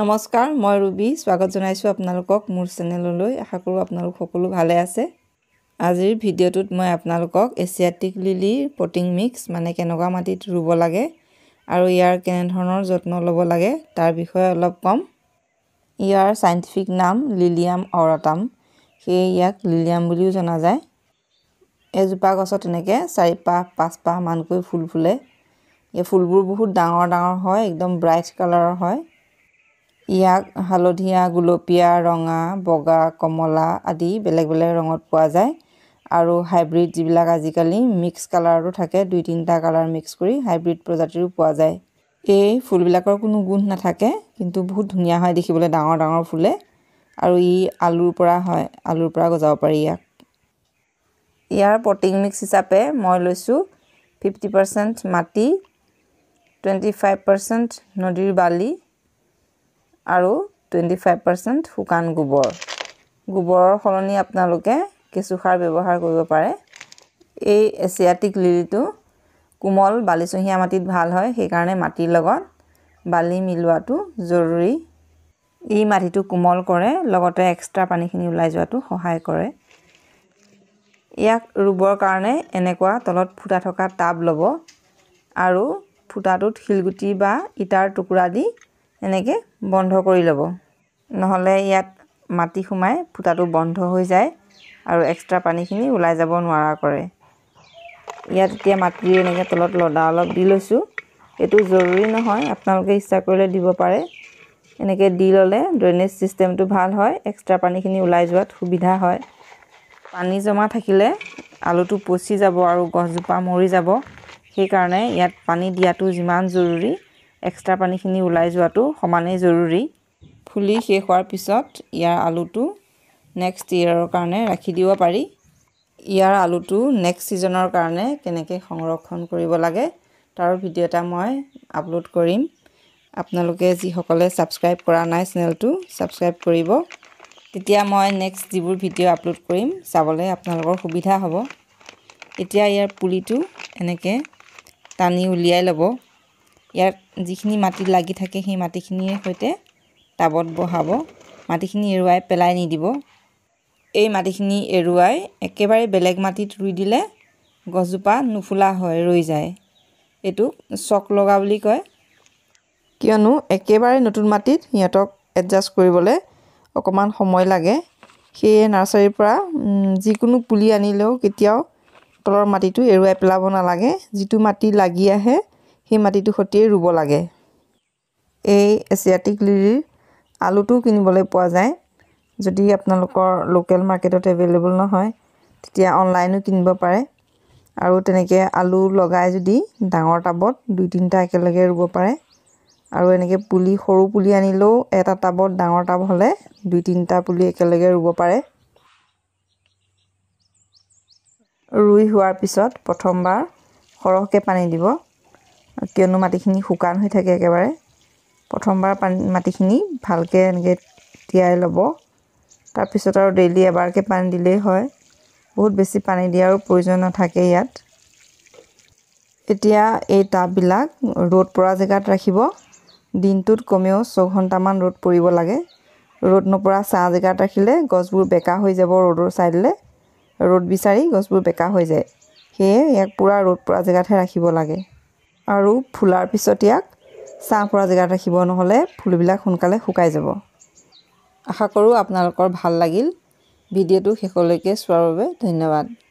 নমস্কাৰ মই ৰুবি স্বাগত জনাইছোঁ আপোনালোকক মোৰ চেনেললৈ আশা কৰোঁ আপোনালোক সকলো ভালে আছে আজিৰ ভিডিঅ'টোত মই আপোনালোকক এছিয়াটিক লিলিৰ পটিং মিক্স মানে কেনেকুৱা মাটিত ৰুব লাগে আৰু ইয়াৰ কেনেধৰণৰ যত্ন ল'ব লাগে তাৰ বিষয়ে অলপ ক'ম ইয়াৰ চাইণ্টিফিক নাম লিলিয়াম অৰাটাম সেয়ে ইয়াক লিলিয়াম বুলিও জনা যায় এজোপা গছত এনেকৈ চাৰিপাহ পাঁচপাহমানকৈ ফুল ফুলে এই ফুলবোৰ বহুত ডাঙৰ ডাঙৰ হয় একদম ব্ৰাইট কালাৰৰ হয় ইয়াক হালধীয়া গুলপীয়া ৰঙা বগা কমলা আদি বেলেগ বেলেগ ৰঙত পোৱা যায় আৰু হাইব্ৰিড যিবিলাক আজিকালি মিক্স কালাৰতো থাকে দুই তিনিটা কালাৰ মিক্স কৰি হাইব্ৰিড প্ৰজাতিৰো পোৱা যায় এই ফুলবিলাকৰ কোনো গোন্ধ নাথাকে কিন্তু বহুত ধুনীয়া হয় দেখিবলৈ ডাঙৰ ডাঙৰ ফুলে আৰু ই আলুৰ পৰা হয় আলুৰ পৰা গজাব পাৰি ইয়াক ইয়াৰ পটিং মিক্স হিচাপে মই লৈছোঁ ফিফটি পাৰ্চেণ্ট মাটি টুৱেণ্টি ফাইভ পাৰ্চেণ্ট নদীৰ বালি আৰু টুৱেণ্টি ফাইভ পাৰ্চেণ্ট শুকান গোবৰ গোবৰৰ সলনি আপোনালোকে কেঁচুসাৰ ব্যৱহাৰ কৰিব পাৰে এই এছিয়াটিক লিলিটো কোমল বালিচহীয়া মাটিত ভাল হয় সেইকাৰণে মাটিৰ লগত বালি মিলোৱাটো জৰুৰী ই মাটিটো কোমল কৰে লগতে এক্সট্ৰা পানীখিনি ওলাই যোৱাটো সহায় কৰে ইয়াক ৰুবৰ কাৰণে এনেকুৱা তলত ফুটা থকা টাব ল'ব আৰু ফুটাটোত শিলগুটি বা ইটাৰ টুকুৰা দি এনেকৈ বন্ধ কৰি ল'ব নহ'লে ইয়াত মাটি সোমাই ফুটাটো বন্ধ হৈ যায় আৰু এক্সট্ৰা পানীখিনি ওলাই যাব নোৱাৰা কৰে ইয়াত এতিয়া মাটি এনেকৈ তলত লদা অলপ দি লৈছোঁ এইটো জৰুৰী নহয় আপোনালোকে ইচ্ছা কৰিলে দিব পাৰে এনেকৈ দি ল'লে ড্ৰেইনেজ ছিষ্টেমটো ভাল হয় এক্সট্ৰা পানীখিনি ওলাই যোৱাত সুবিধা হয় পানী জমা থাকিলে আলুটো পচি যাব আৰু গছজোপা মৰি যাব সেইকাৰণে ইয়াত পানী দিয়াটো যিমান জৰুৰী এক্সট্ৰা পানীখিনি ওলাই যোৱাটো সমানেই জৰুৰী ফুলি শেষ হোৱাৰ পিছত ইয়াৰ আলুটো নেক্সট ইয়েৰৰ কাৰণে ৰাখি দিব পাৰি ইয়াৰ আলুটো নেক্সট ছিজনৰ কাৰণে কেনেকৈ সংৰক্ষণ কৰিব লাগে তাৰ ভিডিঅ' এটা মই আপলোড কৰিম আপোনালোকে যিসকলে ছাবস্ক্ৰাইব কৰা নাই চেনেলটো ছাবস্ক্ৰাইব কৰিব তেতিয়া মই নেক্সট যিবোৰ ভিডিঅ' আপলোড কৰিম চাবলৈ আপোনালোকৰ সুবিধা হ'ব এতিয়া ইয়াৰ পুলিটো এনেকৈ টানি উলিয়াই ল'ব ইয়াত যিখিনি মাটি লাগি থাকে সেই মাটিখিনিৰ সৈতে টাবত বহাব মাটিখিনি এৰুৱাই পেলাই নিদিব এই মাটিখিনি এৰুৱাই একেবাৰে বেলেগ মাটিত ৰুই দিলে গছজোপা নুফুলা হয় ৰৈ যায় এইটো চক লগা বুলি কয় কিয়নো একেবাৰে নতুন মাটিত সিহঁতক এডজাষ্ট কৰিবলৈ অকণমান সময় লাগে সেয়ে নাৰ্চাৰীৰ পৰা যিকোনো পুলি আনিলেও কেতিয়াও তলৰ মাটিটো এৰুৱাই পেলাব নালাগে যিটো মাটি লাগি আহে সেই মাটিটো সতিয়ে ৰুব লাগে এই এছিয়াটিক লিৰিৰ আলুটো কিনিবলৈ পোৱা যায় যদি আপোনালোকৰ লোকেল মাৰ্কেটত এভেইলেবল নহয় তেতিয়া অনলাইনো কিনিব পাৰে আৰু তেনেকৈ আলু লগাই যদি ডাঙৰ টাবত দুই তিনিটা একেলগে ৰুব পাৰে আৰু এনেকৈ পুলি সৰু পুলি আনিলেও এটা টাবত ডাঙৰ টাব হ'লে দুই তিনিটা পুলি একেলগে ৰুব পাৰে ৰুই হোৱাৰ পিছত প্ৰথমবাৰ সৰহকৈ পানী দিব কিয়নো মাটিখিনি শুকান হৈ থাকে একেবাৰে প্ৰথমবাৰ পানী মাটিখিনি ভালকৈ এনেকৈ তিয়াই ল'ব তাৰপিছত আৰু ডেইলি এবাৰকৈ পানী দিলেই হয় বহুত বেছি পানী দিয়াৰো প্ৰয়োজন নাথাকে ইয়াত এতিয়া এই টাববিলাক ৰ'দ পৰা জেগাত ৰাখিব দিনটোত কমেও ছঘণ্টামান ৰ'দ পৰিব লাগে ৰ'দ নপৰা ছাঁ জেগাত ৰাখিলে গছবোৰ বেকা হৈ যাব ৰ'দৰ ছাইডলৈ ৰ'দ বিচাৰি গছবোৰ বেকা হৈ যায় সেয়ে ইয়াক পূৰা ৰ'দ পৰা জেগাতহে ৰাখিব লাগে আৰু ফুলাৰ পিছত ইয়াক ছাঁ পৰা জেগাত ৰাখিব নহ'লে ফুলবিলাক সোনকালে শুকাই যাব আশা কৰোঁ আপোনালোকৰ ভাল লাগিল ভিডিঅ'টো শেষলৈকে চোৱাৰ বাবে ধন্যবাদ